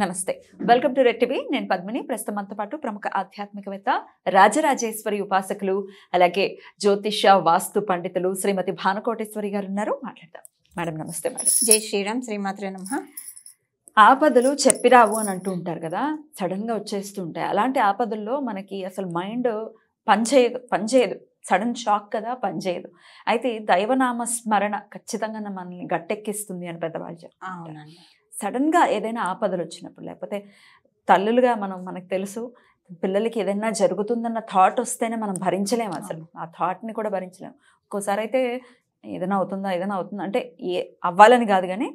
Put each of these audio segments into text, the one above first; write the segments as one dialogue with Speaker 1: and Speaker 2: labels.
Speaker 1: నమస్తే welcome to రెట్టివి నేను పద్మిని ప్రస్తుతం అంతా పాటు ప్రముఖ
Speaker 2: ఆధ్యాత్మికవేత్త
Speaker 1: రాజరాజేశ్వరి ఉపాసకులు అలాగే జ్యోతిష వాస్తు పండితులు శ్రీమతి భానుకోటేశ్వరి గారు ఉన్నారు మాట్లాడదాం మేడం నమస్తే మేడం
Speaker 2: జై శ్రీరామ్ శ్రీమాత్ర
Speaker 1: ఆపదలు చెప్పిరావు అని అంటూ ఉంటారు కదా సడన్గా వచ్చేస్తుంటాయి అలాంటి ఆపదల్లో మనకి అసలు మైండ్ పనిచేయదు పనిచేయదు సడన్ షాక్ కదా పనిచేయదు అయితే దైవనామ స్మరణ ఖచ్చితంగా మనల్ని గట్టెక్కిస్తుంది అని పెద్దవాళ్ళు చెప్తారు సడన్గా ఏదైనా ఆపదలు వచ్చినప్పుడు లేకపోతే తల్లులుగా మనం మనకు తెలుసు పిల్లలకి ఏదైనా జరుగుతుందన్న థాట్ వస్తేనే మనం భరించలేము అసలు ఆ థాట్ని కూడా భరించలేము ఒక్కోసారి అయితే ఏదైనా అవుతుందా ఏదైనా అవుతుందా అంటే ఏ అవ్వాలని కాదు కానీ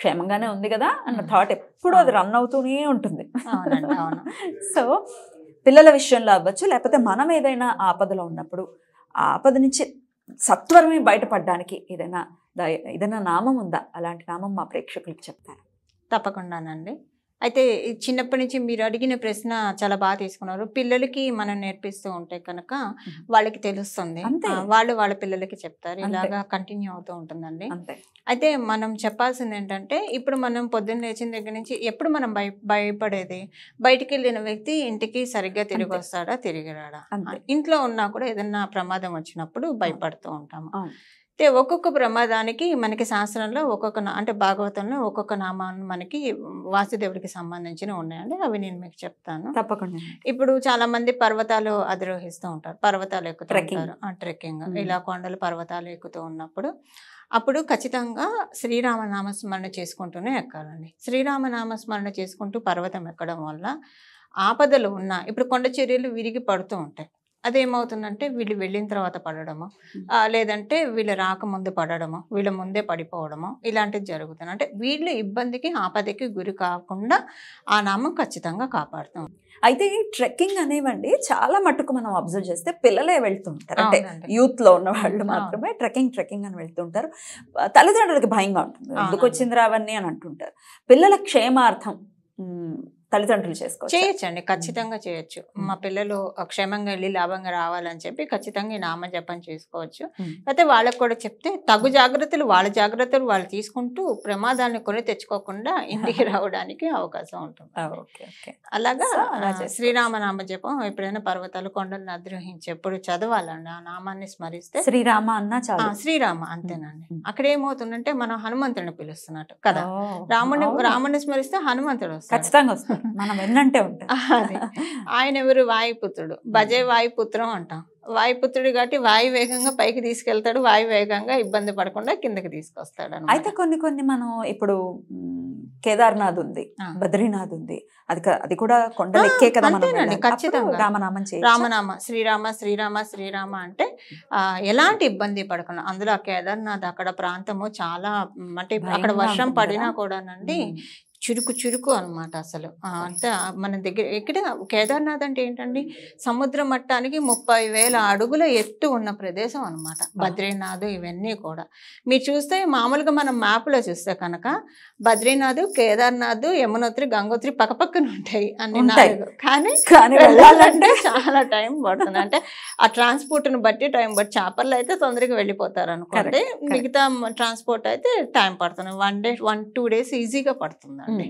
Speaker 1: క్షేమంగానే ఉంది కదా అన్న థాట్ ఎప్పుడు అది రన్ అవుతూనే ఉంటుంది సో పిల్లల విషయంలో అవ్వచ్చు లేకపోతే మనం ఏదైనా ఆపదలో ఉన్నప్పుడు ఆ ఆపద నుంచి సత్వరమే బయటపడడానికి ఏదైనా ఏదైనా నామం ఉందా అలాంటి నామం మా ప్రేక్షకులకి చెప్తారు
Speaker 2: తప్పకుండానండి అయితే చిన్నప్పటి నుంచి మీరు అడిగిన ప్రశ్న చాలా బాగా తీసుకున్నారు పిల్లలకి మనం నేర్పిస్తూ ఉంటే కనుక వాళ్ళకి తెలుస్తుంది వాళ్ళు వాళ్ళ పిల్లలకి చెప్తారు ఇలాగా కంటిన్యూ అవుతూ ఉంటుందండి అయితే మనం చెప్పాల్సింది ఏంటంటే ఇప్పుడు మనం పొద్దున్న లేచిన దగ్గర నుంచి ఎప్పుడు మనం భయ భయపడేది బయటికి వెళ్ళిన వ్యక్తి ఇంటికి సరిగ్గా తిరిగి వస్తాడా తిరిగి రాడా ఇంట్లో ఉన్నా కూడా ఏదన్నా ప్రమాదం వచ్చినప్పుడు భయపడుతూ ఉంటాము అంటే ఒక్కొక్క ప్రమాదానికి మనకి శాస్త్రంలో ఒక్కొక్క అంటే భాగవతంలో ఒక్కొక్క నామాన్ని మనకి వాసుదేవుడికి సంబంధించిన ఉన్నాయండి అవి నేను మీకు చెప్తాను తప్పకుండా ఇప్పుడు చాలా మంది పర్వతాలు అధిరోహిస్తూ ఉంటారు పర్వతాలు ఎక్కుతూ ఆ ట్రెక్కింగ్ ఇలా కొండలు పర్వతాలు ఎక్కుతూ ఉన్నప్పుడు అప్పుడు ఖచ్చితంగా శ్రీరామనామస్మరణ చేసుకుంటూనే ఎక్కాలండి శ్రీరామనామస్మరణ చేసుకుంటూ పర్వతం ఎక్కడం వల్ల ఆపదలు ఉన్న ఇప్పుడు కొండ చర్యలు విరిగి పడుతూ ఉంటాయి అదేమవుతుందంటే వీళ్ళు వెళ్ళిన తర్వాత పడడము లేదంటే వీళ్ళు రాకముందు పడడము వీళ్ళ ముందే పడిపోవడము ఇలాంటివి జరుగుతుంది అంటే వీళ్ళు ఇబ్బందికి ఆపదకి గురి కాకుండా ఆ నామం ఖచ్చితంగా కాపాడుతాం అయితే ఈ ట్రెక్కింగ్
Speaker 1: అనేవండి చాలా మట్టుకు మనం అబ్జర్వ్ చేస్తే పిల్లలే వెళ్తుంటారు అంటే యూత్లో ఉన్న వాళ్ళు మాత్రమే ట్రెక్కింగ్ ట్రెక్కింగ్ అని వెళ్తుంటారు తల్లిదండ్రులకి భయంగా ఉంటుంది ఎందుకు వచ్చింది అవన్నీ అని అంటుంటారు పిల్లల క్షేమార్థం తల్లిదండ్రులు చేసుకోవచ్చు
Speaker 2: చేయొచ్చండి ఖచ్చితంగా చేయొచ్చు మా పిల్లలు క్షేమంగా వెళ్ళి లాభంగా రావాలని చెప్పి ఖచ్చితంగా ఈ నామజపం చేసుకోవచ్చు అయితే వాళ్ళకు కూడా చెప్తే తగు జాగ్రత్తలు వాళ్ళ జాగ్రత్తలు వాళ్ళు తీసుకుంటూ ప్రమాదాన్ని కొని తెచ్చుకోకుండా ఇంటికి రావడానికి అవకాశం
Speaker 1: ఉంటుంది
Speaker 2: అలాగా శ్రీరామ నామజపం ఎప్పుడైనా పర్వతాలు కొండలను ఎప్పుడు చదవాలండి ఆ నామాన్ని స్మరిస్తే శ్రీరామ అన్న శ్రీరామ అంతేనండి అక్కడ ఏమవుతుందంటే మనం హనుమంతుడిని పిలుస్తున్నట్టు కదా రాముడిని రాముడిని స్మరిస్తే హనుమంతుడు
Speaker 1: ఖచ్చితంగా వస్తాడు మనం ఎన్నంటే ఉంటాం
Speaker 2: ఆయన ఎవరు వాయుపుత్రుడు భజే వాయుపుత్రం అంటాం వాయుపుత్రుడు కాబట్టి వాయు వేగంగా పైకి తీసుకెళ్తాడు వాయు వేగంగా ఇబ్బంది పడకుండా కిందకి తీసుకొస్తాడు అయితే
Speaker 1: కొన్ని కొన్ని మనం ఇప్పుడు
Speaker 2: కేదార్నాథ్ ఉంది బద్రీనాథ్ ఉంది
Speaker 1: అది అది కూడా కొండలు ఎక్కే కదా
Speaker 2: ఖచ్చితంగా రామనామం రామనామ శ్రీరామ శ్రీరామ శ్రీరామ అంటే ఎలాంటి ఇబ్బంది పడకుండా అందులో కేదార్నాథ్ అక్కడ ప్రాంతము చాలా అంటే అక్కడ వర్షం పడినా కూడానండి చురుకు చురుకు అనమాట అసలు అంటే మన దగ్గర ఇక్కడ కేదార్నాథ్ అంటే ఏంటండి సముద్ర మట్టానికి ముప్పై వేల అడుగుల ఎత్తు ఉన్న ప్రదేశం అనమాట బద్రీనాథ్ ఇవన్నీ కూడా మీరు చూస్తే మామూలుగా మనం మ్యాప్లో చూస్తే కనుక బద్రీనాథ్ కేదార్నాథ్ యమునోత్రి గంగోత్రి పక్కపక్కన ఉంటాయి అన్ని కానీ వెళ్ళాలంటే చాలా టైం పడుతుంది అంటే ఆ ట్రాన్స్పోర్ట్ను బట్టి టైం బట్టి చేపల్లో అయితే తొందరగా వెళ్ళిపోతారు అనుకోండి మిగతా ట్రాన్స్పోర్ట్ అయితే టైం పడుతుంది one day one two days ఈజీగా పడుతుంది అండి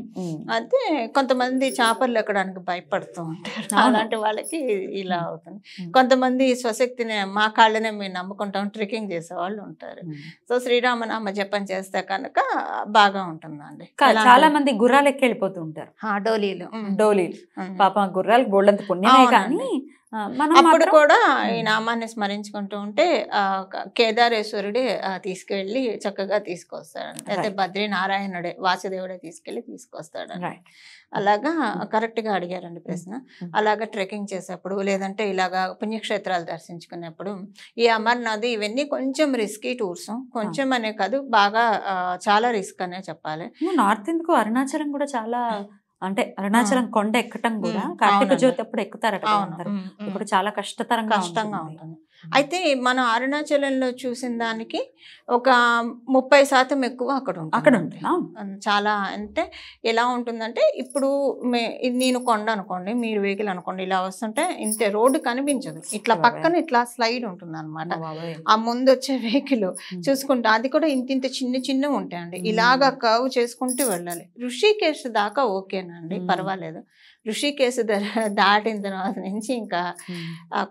Speaker 2: అయితే కొంతమంది చేపలు ఎక్కడానికి భయపడుతూ ఉంటారు అలాంటి వాళ్ళకి ఇలా అవుతుంది కొంతమంది స్వశక్తిని మా కాళ్ళనే మేము నమ్ముకుంటాం ట్రెక్కింగ్ చేసే వాళ్ళు ఉంటారు సో శ్రీరామనామ జపం చేస్తే కనుక బాగా ఉంటుందండి చాలా
Speaker 1: మంది గుర్రాలు ఎక్కి వెళ్ళిపోతూ ఉంటారు డోలీలు డోలీలు పాప గుర్రాలకు బోల్డంత పుణ్యమే కానీ
Speaker 2: అప్పుడు కూడా ఈ నామాన్ని స్మరించుకుంటూ ఉంటే కేదారేశ్వరుడే తీసుకెళ్ళి చక్కగా తీసుకొస్తాడు అయితే బద్రీ నారాయణుడే వాసుదేవుడే తీసుకెళ్ళి తీసుకొస్తాడు అలాగా mm-hmm. mm-hmm. కరెక్ట్ గా అడిగారండి ప్రశ్న mm-hmm. అలాగా ట్రెక్కింగ్ చేసేప్పుడు లేదంటే ఇలాగా పుణ్యక్షేత్రాలు దర్శించుకునేప్పుడు ఈ అమర్నాథ్ ఇవన్నీ కొంచెం రిస్కీ టూర్స్ కొంచెం ah. అనే కాదు బాగా చాలా రిస్క్ అనే చెప్పాలి నార్త్ ఇందుకు
Speaker 1: అరుణాచలం కూడా చాలా hmm. అంటే అరుణాచలం కొండ ఎక్కటం కూడా కార్తీక జ్యోతి అప్పుడు ఎక్కుతారట
Speaker 2: ఇప్పుడు చాలా కష్టతరంగా కష్టంగా ఉంటుంది అయితే మన అరుణాచలంలో చూసిన దానికి ఒక ముప్పై శాతం ఎక్కువ అక్కడ ఉంటుంది అక్కడ ఉంటుంది చాలా అంటే ఎలా ఉంటుందంటే ఇప్పుడు మే నేను కొండ అనుకోండి మీరు వెహికల్ అనుకోండి ఇలా వస్తుంటే ఇంత రోడ్డు కనిపించదు ఇట్లా పక్కన ఇట్లా స్లైడ్ ఉంటుంది అనమాట ఆ ముందు వచ్చే వెహికల్ చూసుకుంటే అది కూడా ఇంత ఇంత చిన్న చిన్నవి ఉంటాయండి ఇలాగా కర్వ్ చేసుకుంటూ వెళ్ళాలి ఋషికేశ్ దాకా ఓకేనండి పర్వాలేదు ఋషికేశ దాటిన తర్వాత నుంచి ఇంకా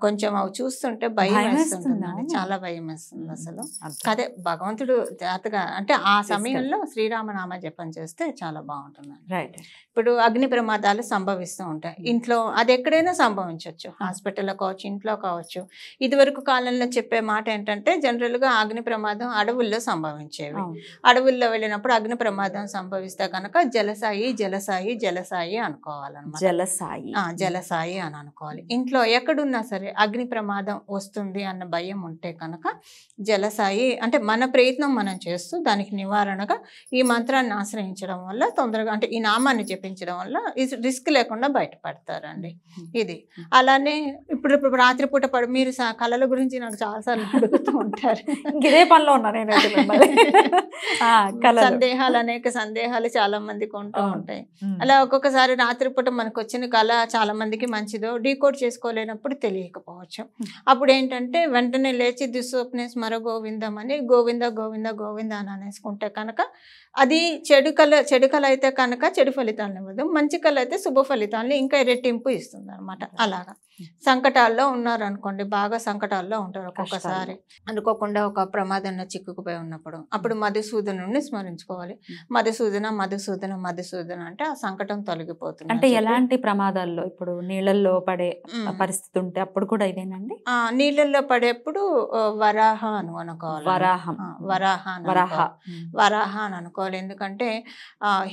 Speaker 2: కొంచెం అవి చూస్తుంటే భయం వేస్తుంది చాలా భయం వేస్తుంది అసలు అదే భగవంతుడు జాతగా అంటే ఆ సమయంలో శ్రీరామనామ జపం చేస్తే చాలా బాగుంటుంది రైట్ ఇప్పుడు అగ్ని ప్రమాదాలు సంభవిస్తూ ఉంటాయి ఇంట్లో అది ఎక్కడైనా సంభవించవచ్చు హాస్పిటల్లో కావచ్చు ఇంట్లో కావచ్చు ఇదివరకు కాలంలో చెప్పే మాట ఏంటంటే జనరల్గా అగ్ని ప్రమాదం అడవుల్లో సంభవించేవి అడవుల్లో వెళ్ళినప్పుడు అగ్ని ప్రమాదం సంభవిస్తే కనుక జలసాయి జలసాయి జలసాయి అనుకోవాలన్నమాట
Speaker 1: జలసాయి జలసాయి
Speaker 2: అని అనుకోవాలి ఇంట్లో ఎక్కడున్నా సరే అగ్ని ప్రమాదం వస్తుంది అన్న భయం ఉంటే కనుక జలసాయి అంటే మన ప్రయత్నం మనం చేస్తూ దానికి నివారణగా ఈ మంత్రాన్ని ఆశ్రయించడం వల్ల తొందరగా అంటే ఈ నామాన్ని జపించడం వల్ల రిస్క్ లేకుండా బయటపడతారండి ఇది అలానే ఇప్పుడు రాత్రిపూట పడు మీరు కళల గురించి నాకు చాలాసార్లు అడుగుతూ ఉంటారు ఇదే పనిలో ఉన్నా సందేహాలు అనేక సందేహాలు చాలా మందికి ఉంటూ ఉంటాయి అలా ఒక్కొక్కసారి రాత్రిపూట మన మనకు వచ్చిన కళ చాలామందికి మంచిదో డీకోడ్ చేసుకోలేనప్పుడు తెలియకపోవచ్చు అప్పుడు ఏంటంటే వెంటనే లేచి దిస్వప్నేస్ మరో గోవిందం అని గోవింద గోవింద గోవింద అని అనేసుకుంటే కనుక అది చెడు కళ చెడు కళ అయితే కనుక చెడు ఫలితాలను ఇవ్వదు మంచి కళ అయితే శుభ ఫలితాలను ఇంకా రెట్టింపు ఇస్తుంది అనమాట అలాగా సంకటాల్లో ఉన్నారు అనుకోండి బాగా సంకటాల్లో ఉంటారు ఒక్కొక్కసారి అనుకోకుండా ఒక ప్రమాదంలో చిక్కుకుపోయి ఉన్నప్పుడు అప్పుడు మధుసూదనుని స్మరించుకోవాలి మధుసూదన మధుసూదన మధుసూదన అంటే ఆ సంకటం తొలగిపోతుంది అంటే ఎలాంటి
Speaker 1: ప్రమాదాల్లో ఇప్పుడు నీళ్ళల్లో పడే పరిస్థితి ఉంటే అప్పుడు కూడా ఇదేనండి
Speaker 2: నీళ్ళల్లో పడేప్పుడు వరాహ అను అనుకోవాలి వరాహం
Speaker 1: వరాహ వరాహ
Speaker 2: వరాహ అని అనుకో చెప్పుకోవాలి ఎందుకంటే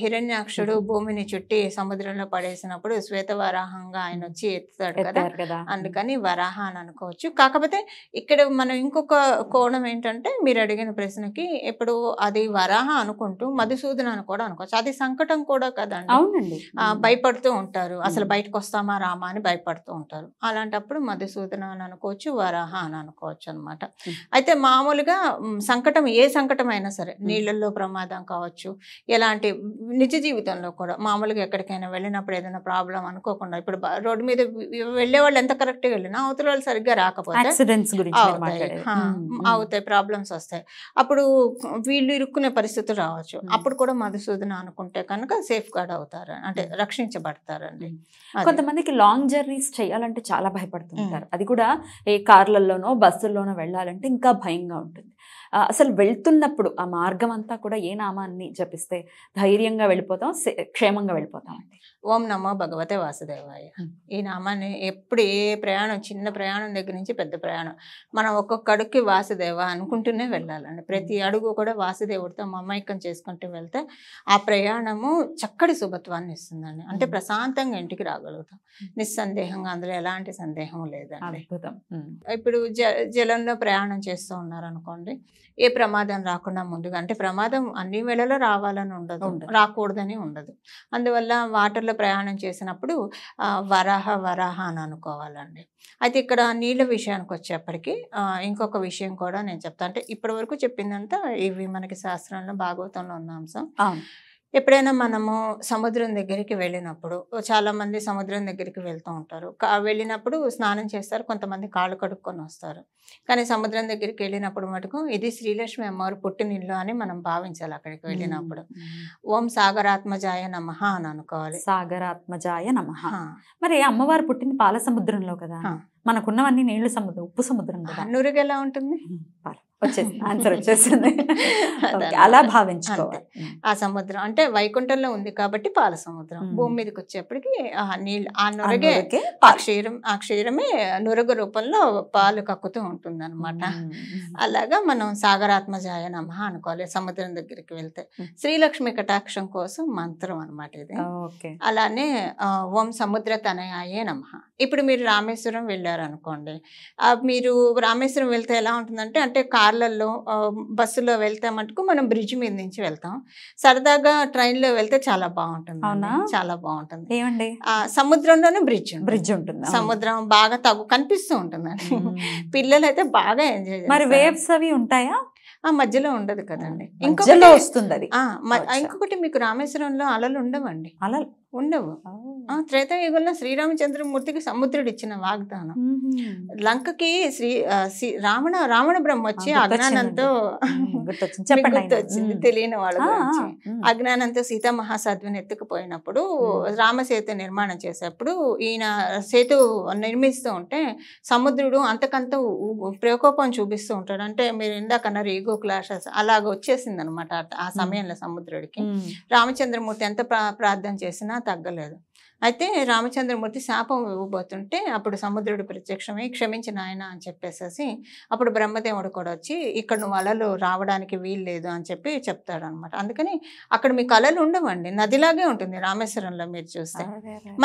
Speaker 2: హిరణ్యాక్షుడు భూమిని చుట్టి సముద్రంలో పడేసినప్పుడు శ్వేత వరాహంగా ఆయన వచ్చి ఎత్తుతాడు కదా అందుకని వరాహ అని అనుకోవచ్చు కాకపోతే ఇక్కడ మనం ఇంకొక కోణం ఏంటంటే మీరు అడిగిన ప్రశ్నకి ఇప్పుడు అది వరాహ అనుకుంటూ మధుసూదన అని కూడా అనుకోవచ్చు అది సంకటం కూడా కదండి భయపడుతూ ఉంటారు అసలు బయటకు వస్తామా రామా అని భయపడుతూ ఉంటారు అలాంటప్పుడు మధుసూదన అని అనుకోవచ్చు వరాహ అని అనుకోవచ్చు అనమాట అయితే మామూలుగా సంకటం ఏ సంకటం అయినా సరే నీళ్ళల్లో ప్రమాదం కావచ్చు కావచ్చు ఎలాంటి నిజ జీవితంలో కూడా మామూలుగా ఎక్కడికైనా వెళ్ళినప్పుడు ఏదైనా ప్రాబ్లం అనుకోకుండా ఇప్పుడు రోడ్డు మీద వెళ్ళే వాళ్ళు ఎంత కరెక్ట్గా వెళ్ళినా అవతల వాళ్ళు సరిగ్గా రాకపోతే అవుతాయి ప్రాబ్లమ్స్ వస్తాయి అప్పుడు వీళ్ళు ఇరుక్కునే పరిస్థితి రావచ్చు అప్పుడు కూడా మధుసూదన అనుకుంటే కనుక సేఫ్ గార్డ్ అవుతారు అంటే రక్షించబడతారండి కొంతమందికి
Speaker 1: లాంగ్ జర్నీస్ చేయాలంటే చాలా భయపడుతుంటారు అది కూడా ఏ కార్లలోనో బస్సుల్లోనో వెళ్ళాలంటే ఇంకా భయంగా ఉంటుంది అసలు వెళ్తున్నప్పుడు ఆ మార్గం అంతా కూడా ఏ నామాన్ని జపిస్తే ధైర్యంగా వెళ్ళిపోతాం క్షేమంగా వెళ్ళిపోతాం
Speaker 2: ఓం నమో భగవతే వాసుదేవాయ ఈ నామాన్ని ఎప్పుడు ఏ ప్రయాణం చిన్న ప్రయాణం దగ్గర నుంచి పెద్ద ప్రయాణం మనం ఒక్కొక్క అడుగుకి వాసుదేవ అనుకుంటూనే వెళ్ళాలండి ప్రతి అడుగు కూడా వాసుదేవుడితో మమైకం చేసుకుంటూ వెళ్తే ఆ ప్రయాణము చక్కటి శుభత్వాన్ని ఇస్తుందండి అంటే ప్రశాంతంగా ఇంటికి రాగలుగుతాం నిస్సందేహంగా అందులో ఎలాంటి సందేహం లేదండి అద్భుతం ఇప్పుడు జలంలో ప్రయాణం చేస్తూ ఉన్నారనుకోండి ఏ ప్రమాదం రాకుండా ముందుగా అంటే ప్రమాదం అన్ని వేళలో రావాలని ఉండదు రాకూడదని ఉండదు అందువల్ల వాటర్లో ప్రయాణం చేసినప్పుడు వరాహ వరాహ అని అనుకోవాలండి అయితే ఇక్కడ నీళ్ళ విషయానికి వచ్చేప్పటికి ఇంకొక విషయం కూడా నేను చెప్తాను అంటే ఇప్పటి వరకు చెప్పిందంతా ఇవి మనకి శాస్త్రంలో భాగవతంలో ఉన్న అంశం ఎప్పుడైనా మనము సముద్రం దగ్గరికి వెళ్ళినప్పుడు చాలామంది సముద్రం దగ్గరికి వెళ్తూ ఉంటారు వెళ్ళినప్పుడు స్నానం చేస్తారు కొంతమంది కాళ్ళు కడుక్కొని వస్తారు కానీ సముద్రం దగ్గరికి వెళ్ళినప్పుడు మటుకు ఇది శ్రీలక్ష్మి అమ్మవారు పుట్టినిల్లు అని మనం భావించాలి అక్కడికి వెళ్ళినప్పుడు ఓం సాగరాత్మజాయ నమ అని అనుకోవాలి సాగరాత్మజాయ నమ మరి అమ్మవారు పుట్టింది పాల సముద్రంలో
Speaker 1: కదా మనకున్నవన్నీ నీళ్లు సముద్రం ఉప్పు సముద్రం కదా నూరుగా ఎలా ఉంటుంది పాల వచ్చేసింది ఆన్సర్ వచ్చేసింది అలా భావించుకోవాలి
Speaker 2: ఆ సముద్రం అంటే వైకుంఠంలో ఉంది కాబట్టి పాల సముద్రం భూమి మీదకి వచ్చేప్పటికి ఆ నీళ్ళు ఆ నురగే ఆ క్షీరం ఆ క్షీరమే నురగ రూపంలో పాలు కక్కుతూ ఉంటుంది అనమాట అలాగా మనం సాగరాత్మజాయ నమ అనుకోవాలి సముద్రం దగ్గరికి వెళ్తే శ్రీలక్ష్మి కటాక్షం కోసం మంత్రం అనమాట ఇది అలానే ఓం సముద్ర తనయాయే నమ ఇప్పుడు మీరు రామేశ్వరం వెళ్ళారు అనుకోండి మీరు రామేశ్వరం వెళ్తే ఎలా ఉంటుందంటే అంటే కార్ కార్లల్లో బస్సులో వెళ్తే మటుకు మనం బ్రిడ్జ్ మీద నుంచి వెళ్తాం సరదాగా ట్రైన్లో వెళ్తే చాలా బాగుంటుంది అవునా చాలా బాగుంటుంది ఏమండి సముద్రంలోనే బ్రిడ్జ్ బ్రిడ్జ్ ఉంటుంది సముద్రం బాగా తగు కనిపిస్తూ ఉంటుంది అండి పిల్లలు అయితే బాగా ఎంజాయ్ మరి వేవ్స్ అవి ఉంటాయా ఆ మధ్యలో ఉండదు కదండి ఇంకొకటి వస్తుంది అది ఇంకొకటి మీకు రామేశ్వరంలో అలలు ఉండవండి అలలు ఉండవు త్రేతాయుగంలో శ్రీరామచంద్రమూర్తికి సముద్రుడు ఇచ్చిన వాగ్దానం లంకకి శ్రీ రావణ రావణ బ్రహ్మ వచ్చి అజ్ఞానంతో తెలియని వాళ్ళ అజ్ఞానంతో సీతా మహాసాధ్వని ఎత్తుకుపోయినప్పుడు రామసేతు నిర్మాణం చేసేప్పుడు ఈయన సేతు నిర్మిస్తూ ఉంటే సముద్రుడు అంతకంత ప్రకోపం చూపిస్తూ ఉంటాడు అంటే మీరు ఇందాకన్నారు ఈగో క్లాషెస్ అలాగ వచ్చేసింది అనమాట ఆ సమయంలో సముద్రుడికి రామచంద్రమూర్తి ఎంత ప్రార్థన చేసినా తగ్గలేదు అయితే రామచంద్రమూర్తి శాపం ఇవ్వబోతుంటే అప్పుడు సముద్రుడు ప్రత్యక్షమై క్షమించిన ఆయన అని చెప్పేసేసి అప్పుడు బ్రహ్మదేవుడు కూడా వచ్చి ఇక్కడ నువ్వు అలలు రావడానికి వీల్లేదు అని చెప్పి చెప్తాడు అనమాట అందుకని అక్కడ మీకు అలలు ఉండవండి నదిలాగే ఉంటుంది రామేశ్వరంలో మీరు చూస్తే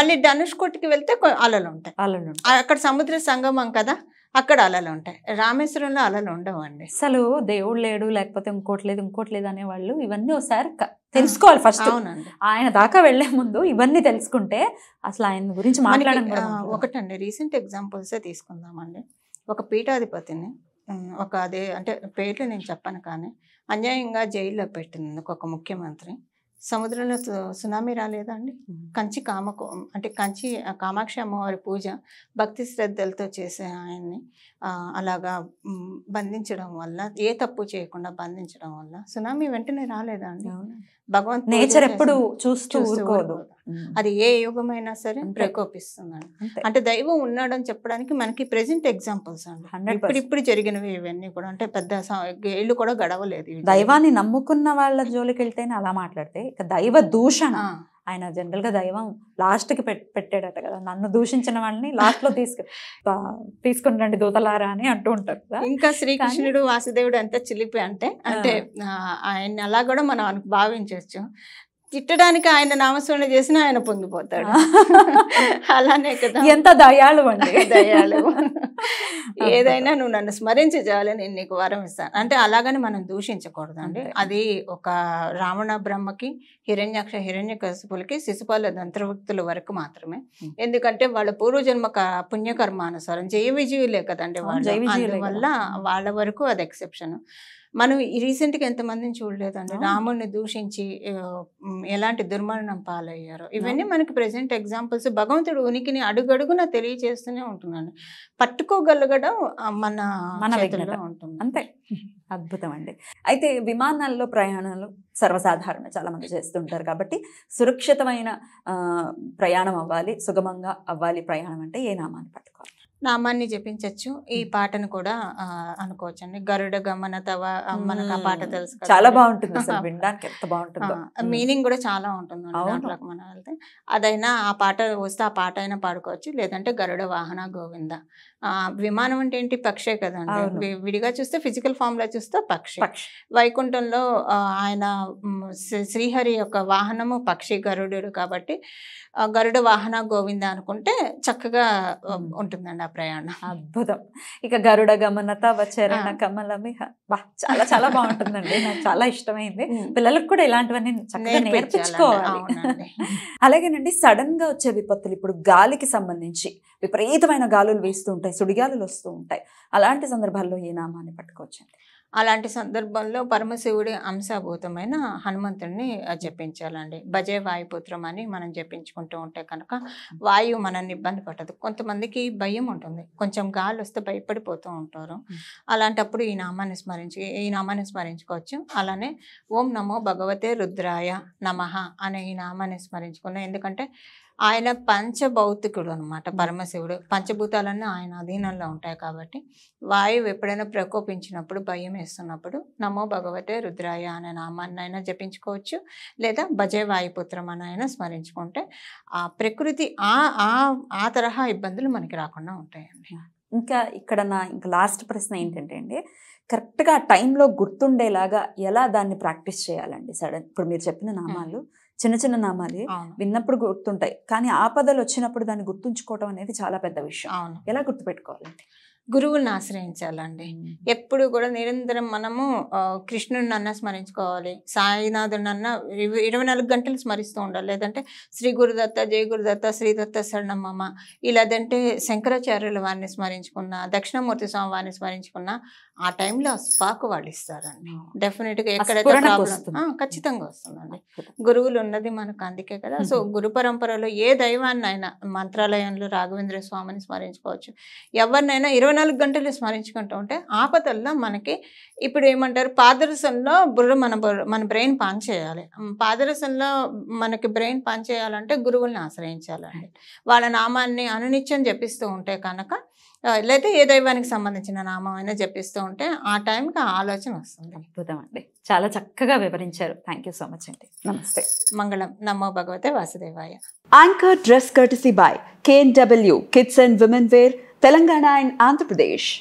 Speaker 2: మళ్ళీ ధనుష్కోటికి వెళ్తే అలలు ఉంటాయి అలలు అక్కడ సముద్ర సంగమం కదా అక్కడ అలలు ఉంటాయి రామేశ్వరంలో అలలు ఉండవు అండి అసలు దేవుడు
Speaker 1: లేడు లేకపోతే ఇంకోటి లేదు ఇంకోటి లేదు అనేవాళ్ళు ఇవన్నీ ఒకసారి తెలుసుకోవాలి ఫస్ట్ అవునండి ఆయన దాకా వెళ్లే ముందు ఇవన్నీ తెలుసుకుంటే అసలు ఆయన గురించి మాట్లాడడం
Speaker 2: ఒకటండి రీసెంట్ ఎగ్జాంపుల్సే తీసుకుందామండి ఒక పీఠాధిపతిని ఒక అదే అంటే పేర్లు నేను చెప్పాను కానీ అన్యాయంగా జైల్లో పెట్టింది ఒక ముఖ్యమంత్రి సముద్రంలో సునామీ రాలేదా అండి కంచి కామకు అంటే కంచి కామాక్షి అమ్మవారి పూజ భక్తి శ్రద్ధలతో చేసే ఆయన్ని అలాగా బంధించడం వల్ల ఏ తప్పు చేయకుండా బంధించడం వల్ల సునామీ వెంటనే రాలేదా అండి భగవంత్ నేచర్ ఎప్పుడు చూస్తూ అది ఏ యుగమైనా సరే ప్రకోపిస్తుందండి అంటే దైవం ఉన్నాడని చెప్పడానికి మనకి ప్రెసెంట్ ఎగ్జాంపుల్స్ అండి ఇప్పుడు ఇప్పుడు జరిగినవి ఇవన్నీ కూడా అంటే పెద్ద ఏళ్ళు కూడా గడవలేదు దైవాన్ని
Speaker 1: నమ్ముకున్న వాళ్ళ జోలికి వెళ్తేనే అలా మాట్లాడితే ఇక దైవ దూషణ ఆయన జనరల్ గా దైవం లాస్ట్ కి పెట్టాడట కదా నన్ను దూషించిన వాడిని లో తీసుకు
Speaker 2: తీసుకుని రండి దూతలారా అని అంటూ ఉంటారు ఇంకా శ్రీకృష్ణుడు వాసుదేవుడు ఎంత చిలిపి అంటే అంటే ఆయన అలా కూడా మనం భావించవచ్చు తిట్టడానికి ఆయన నామస్మరణ చేసినా ఆయన పొంగిపోతాడు అలానే కదా ఎంత దయాలు అండి దయాలు ఏదైనా నువ్వు నన్ను స్మరించి చేయాలి నేను నీకు వరం ఇస్తాను అంటే అలాగని మనం దూషించకూడదు అండి అది ఒక రావణ బ్రహ్మకి హిరణ్యాక్ష హిరణ్య కసుపులకి శిశుపాల దంత్రవక్తుల వరకు మాత్రమే ఎందుకంటే వాళ్ళ పూర్వజన్మ పుణ్యకర్మానుసారం జయ విజయులే కదండి వాళ్ళు అందువల్ల వాళ్ళ వరకు అది ఎక్సెప్షన్ మనం రీసెంట్గా ఎంతమందిని చూడలేదండి రాముడిని దూషించి ఎలాంటి దుర్మరణం పాలయ్యారో ఇవన్నీ మనకి ప్రజెంట్ ఎగ్జాంపుల్స్ భగవంతుడు ఉనికిని నా తెలియజేస్తూనే ఉంటున్నాను పట్టుకోగలగడం మన మన ఉంటుంది అంతే అద్భుతం
Speaker 1: అండి అయితే విమానాల్లో ప్రయాణాలు సర్వసాధారణ చాలా మంది చేస్తుంటారు కాబట్టి సురక్షితమైన ప్రయాణం అవ్వాలి సుగమంగా అవ్వాలి ప్రయాణం అంటే ఏ నామాన్ని పట్టుకోవాలి
Speaker 2: నామాన్ని జపించవచ్చు ఈ పాటను కూడా అనుకోవచ్చు అండి గరుడ గమన తవ మనకు ఆ పాట తెలుసు చాలా
Speaker 1: బాగుంటుంది వినడానికి ఎంత బాగుంటుంది మీనింగ్
Speaker 2: కూడా చాలా ఉంటుంది దాంట్లోకి మనం వెళ్తే అదైనా ఆ పాట వస్తే ఆ పాట అయినా పాడుకోవచ్చు లేదంటే గరుడ వాహన గోవింద విమానం అంటే ఏంటి పక్షే కదండి విడిగా చూస్తే ఫిజికల్ ఫామ్ లో చూస్తే పక్షి వైకుంఠంలో ఆయన శ్రీహరి యొక్క వాహనము పక్షి గరుడు కాబట్టి గరుడ వాహన గోవింద అనుకుంటే చక్కగా ఉంటుందండి ఆ ప్రయాణం
Speaker 1: అద్భుతం ఇక గరుడ గమనత వచ్చరణ కమలమి చాలా చాలా బాగుంటుందండి నాకు చాలా ఇష్టమైంది పిల్లలకు కూడా ఇలాంటివన్నీ చక్కగా నేర్పించుకోవాలి అలాగేనండి సడన్ గా వచ్చే విపత్తులు ఇప్పుడు గాలికి సంబంధించి విపరీతమైన గాలులు వేస్తూ ఉంటాయి సుడిగాలులు వస్తూ ఉంటాయి అలాంటి సందర్భాల్లో ఏ నామాన్ని పట్టుకోవచ్చండి
Speaker 2: అలాంటి సందర్భాల్లో పరమశివుడి అంశభూతమైన హనుమంతుడిని జపించాలండి భజే వాయుపుత్రం అని మనం జపించుకుంటూ ఉంటే కనుక వాయువు మనల్ని ఇబ్బంది పట్టదు కొంతమందికి భయం ఉంటుంది కొంచెం గాలి వస్తే భయపడిపోతూ ఉంటారు అలాంటప్పుడు ఈ నామాన్ని స్మరించి ఈ నామాన్ని స్మరించుకోవచ్చు అలానే ఓం నమో భగవతే రుద్రాయ నమ అనే ఈ నామాన్ని స్మరించుకున్నాం ఎందుకంటే ఆయన పంచభౌతికుడు అనమాట పరమశివుడు పంచభూతాలన్నీ ఆయన అధీనంలో ఉంటాయి కాబట్టి వాయువు ఎప్పుడైనా ప్రకోపించినప్పుడు భయం వేస్తున్నప్పుడు నమో భగవతే రుద్రాయ అనే నామాన్ని అయినా జపించుకోవచ్చు లేదా భజే వాయుపుత్రం అని అయినా స్మరించుకుంటే ఆ ప్రకృతి ఆ ఆ తరహా ఇబ్బందులు మనకి రాకుండా ఉంటాయండి ఇంకా ఇక్కడ నా ఇంకా లాస్ట్ ప్రశ్న ఏంటంటే అండి కరెక్ట్గా ఆ టైంలో
Speaker 1: గుర్తుండేలాగా ఎలా దాన్ని ప్రాక్టీస్ చేయాలండి సడన్ ఇప్పుడు మీరు చెప్పిన నామాలు చిన్న చిన్న నామాలే విన్నప్పుడు గుర్తుంటాయి కానీ ఆపదలు వచ్చినప్పుడు దాన్ని గుర్తుంచుకోవడం అనేది చాలా పెద్ద విషయం ఎలా గుర్తుపెట్టుకోవాలండి
Speaker 2: గురువుని ఆశ్రయించాలండి ఎప్పుడు కూడా నిరంతరం మనము కృష్ణుడినన్నా స్మరించుకోవాలి అన్న ఇరవై నాలుగు గంటలు స్మరిస్తూ ఉండాలి లేదంటే శ్రీ గురుదత్త జయ గురుదత్త శ్రీదత్త శరణమ్మ ఇలాదంటే శంకరాచార్యుల వారిని స్మరించుకున్న దక్షిణమూర్తి స్వామి వారిని స్మరించుకున్న ఆ టైంలో ఆ స్పాక్ వాళ్ళు ఇస్తారండి డెఫినెట్గా ఎక్కడైతే ప్రాబ్లం ఖచ్చితంగా వస్తుందండి గురువులు ఉన్నది మనకు అందుకే కదా సో గురు పరంపరలో ఏ దైవాన్ని అయినా మంత్రాలయంలో రాఘవేంద్ర స్వామిని స్మరించుకోవచ్చు ఎవరినైనా ఇరవై నాలుగు గంటలు స్మరించుకుంటూ ఉంటే ఆపదల్లో మనకి ఇప్పుడు ఏమంటారు పాదరసంలో బుర్ర మన మన బ్రెయిన్ పాన్ చేయాలి పాదరసంలో మనకి బ్రెయిన్ పాన్ చేయాలంటే గురువుల్ని ఆశ్రయించాలండి వాళ్ళ నామాన్ని అనునిత్యం జపిస్తూ ఉంటే కనుక లేదా ఏ దైవానికి సంబంధించిన నామం అయినా ఉంటే ఆ టైంకి ఆలోచన వస్తుంది అద్భుతం అండి చాలా చక్కగా వివరించారు థ్యాంక్ సో మచ్ అండి నమస్తే మంగళం నమో భగవతే వాసుదేవాయ
Speaker 1: anchor dress courtesy by W kids and women wear Telangana and Andhra Pradesh